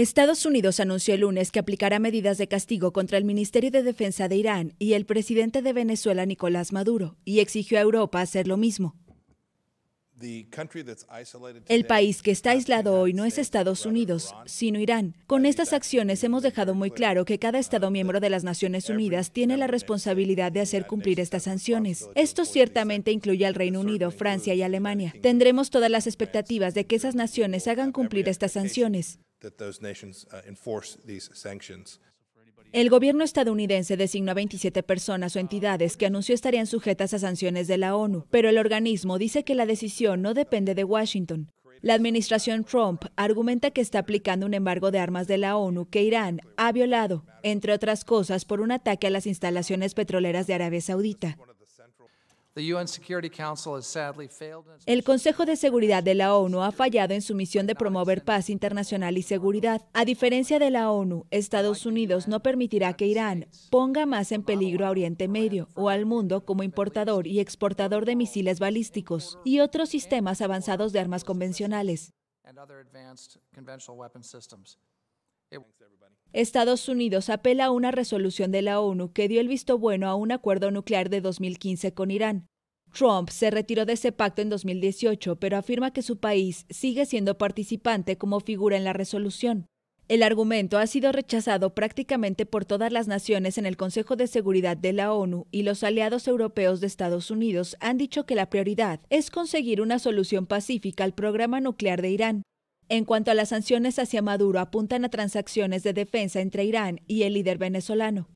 Estados Unidos anunció el lunes que aplicará medidas de castigo contra el Ministerio de Defensa de Irán y el presidente de Venezuela, Nicolás Maduro, y exigió a Europa hacer lo mismo. El país que está aislado hoy no es Estados Unidos, sino Irán. Con estas acciones hemos dejado muy claro que cada Estado miembro de las Naciones Unidas tiene la responsabilidad de hacer cumplir estas sanciones. Esto ciertamente incluye al Reino Unido, Francia y Alemania. Tendremos todas las expectativas de que esas naciones hagan cumplir estas sanciones. Uh, el gobierno estadounidense designó a 27 personas o entidades que anunció estarían sujetas a sanciones de la ONU, pero el organismo dice que la decisión no depende de Washington. La administración Trump argumenta que está aplicando un embargo de armas de la ONU que Irán ha violado, entre otras cosas, por un ataque a las instalaciones petroleras de Arabia Saudita. El Consejo de Seguridad de la ONU ha fallado en su misión de promover paz internacional y seguridad. A diferencia de la ONU, Estados Unidos no permitirá que Irán ponga más en peligro a Oriente Medio o al mundo como importador y exportador de misiles balísticos y otros sistemas avanzados de armas convencionales. Estados Unidos apela a una resolución de la ONU que dio el visto bueno a un acuerdo nuclear de 2015 con Irán. Trump se retiró de ese pacto en 2018, pero afirma que su país sigue siendo participante como figura en la resolución. El argumento ha sido rechazado prácticamente por todas las naciones en el Consejo de Seguridad de la ONU y los aliados europeos de Estados Unidos han dicho que la prioridad es conseguir una solución pacífica al programa nuclear de Irán, en cuanto a las sanciones hacia Maduro, apuntan a transacciones de defensa entre Irán y el líder venezolano.